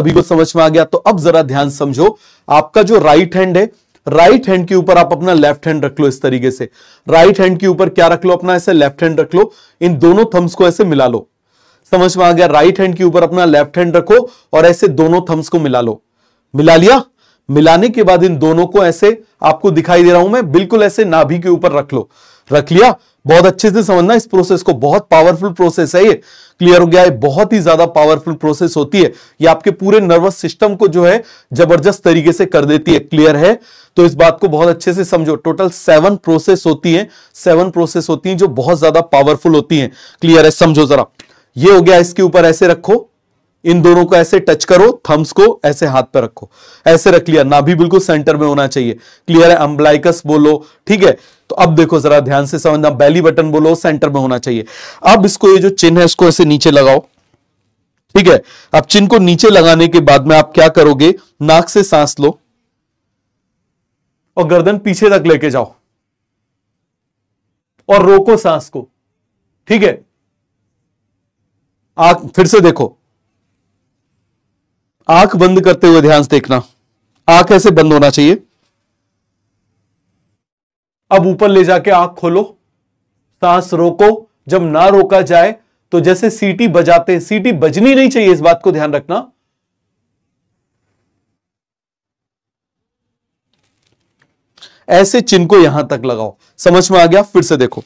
सभी को समझ में आ गया तो अब जरा ध्यान समझो आपका जो राइट हैंड है राइट हैंड के ऊपर आप अपना लेफ्ट हैंड रख लो इस तरीके से राइट हैंड के ऊपर क्या रख लो अपना ऐसे लेफ्ट हैंड रख लो इन दोनों थम्स को ऐसे मिला लो समझ में आ गया राइट हैंड के ऊपर अपना लेफ्ट हैंड रखो और ऐसे दोनों थम्स को मिला लो मिला लिया मिलाने के बाद इन दोनों को ऐसे आपको दिखाई दे रहा हूं मैं बिल्कुल ऐसे नाभि के ऊपर रख लो रख लिया बहुत अच्छे से समझना इस प्रोसेस को बहुत पावरफुल प्रोसेस है ये क्लियर हो गया है बहुत ही ज्यादा पावरफुल प्रोसेस होती है ये आपके पूरे नर्वस सिस्टम को जो है जबरदस्त तरीके से कर देती है क्लियर है तो इस बात को बहुत अच्छे से समझो टोटल सेवन प्रोसेस होती है सेवन प्रोसेस होती है जो बहुत ज्यादा पावरफुल होती है क्लियर है समझो जरा ये हो गया इसके ऊपर ऐसे रखो इन दोनों को ऐसे टच करो थम्स को ऐसे हाथ पर रखो ऐसे रख लिया ना भी बिल्कुल सेंटर में होना चाहिए क्लियर है अम्बलाइकस बोलो ठीक है तो अब देखो जरा ध्यान से समझना बैली बटन बोलो सेंटर में होना चाहिए अब इसको ये जो चिन्ह है इसको ऐसे नीचे लगाओ ठीक है अब चिन्ह को नीचे लगाने के बाद में आप क्या करोगे नाक से सांस लो और गर्दन पीछे तक लेके जाओ और रोको सांस को ठीक है आग फिर से देखो आंख बंद करते हुए ध्यान से देखना आंख ऐसे बंद होना चाहिए अब ऊपर ले जाके आंख खोलो सांस रोको जब ना रोका जाए तो जैसे सीटी बजाते सीटी बजनी नहीं चाहिए इस बात को ध्यान रखना ऐसे चिन्ह को यहां तक लगाओ समझ में आ गया फिर से देखो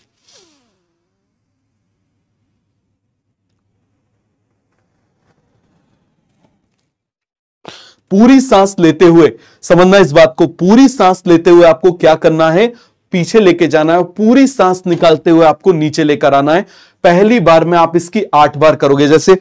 पूरी सांस लेते हुए समझना इस बात को पूरी सांस लेते हुए आपको क्या करना है पीछे लेके जाना है पूरी सांस निकालते हुए आपको नीचे लेकर आना है पहली बार में आप इसकी आठ बार करोगे जैसे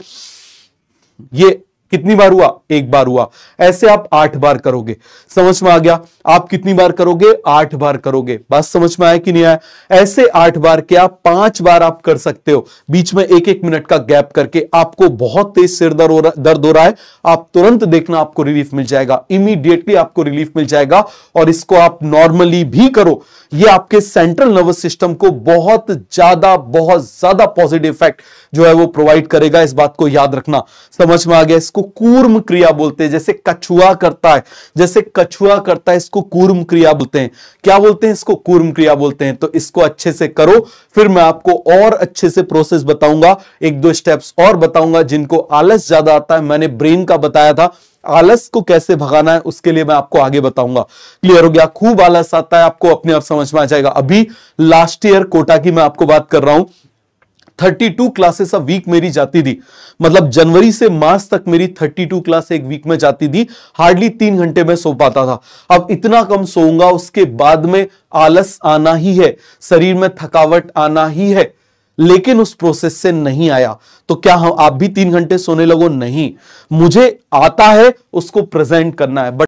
ये कितनी बार हुआ एक बार हुआ ऐसे आप आठ बार करोगे समझ में आ गया आप कितनी बार करोगे आठ बार करोगे बात समझ में आया कि नहीं आया ऐसे आठ बार क्या आप पांच बार आप कर सकते हो बीच में एक एक मिनट का गैप करके आपको बहुत तेज सिर दर्द हो रहा दर्द हो रहा है आप तुरंत देखना आपको रिलीफ मिल जाएगा इमीडिएटली आपको रिलीफ मिल जाएगा और इसको आप नॉर्मली भी करो ये आपके सेंट्रल नर्वस सिस्टम को बहुत ज्यादा बहुत ज्यादा पॉजिटिव इफेक्ट जो है वो प्रोवाइड करेगा इस बात को याद रखना समझ में आ गया इसको इसको कूर्म क्रिया बोलते हैं जैसे कछुआ करता है जैसे कछुआ करता है इसको कूर्म क्रिया बोलते हैं क्या बोलते हैं इसको कूर्म क्रिया बोलते हैं तो इसको अच्छे से करो फिर मैं आपको और अच्छे से प्रोसेस बताऊंगा एक दो स्टेप्स और बताऊंगा जिनको आलस ज्यादा आता है मैंने ब्रेन का बताया था आलस को कैसे भगाना है उसके लिए मैं आपको आगे बताऊंगा क्लियर हो गया खूब आलस आता है आपको अपने आप समझ में आ जाएगा अभी लास्ट ईयर कोटा की मैं आपको बात कर रहा हूं thirty two classes a week मेरी जाती थी मतलब जनवरी से मार्च तक मेरी टू क्लास एक वीक में जाती थी हार्डली तीन घंटे में सो पाता था अब इतना कम सोऊंगा उसके बाद में आलस आना ही है शरीर में थकावट आना ही है लेकिन उस प्रोसेस से नहीं आया तो क्या हम आप भी तीन घंटे सोने लगो नहीं मुझे आता है उसको प्रेजेंट करना है बट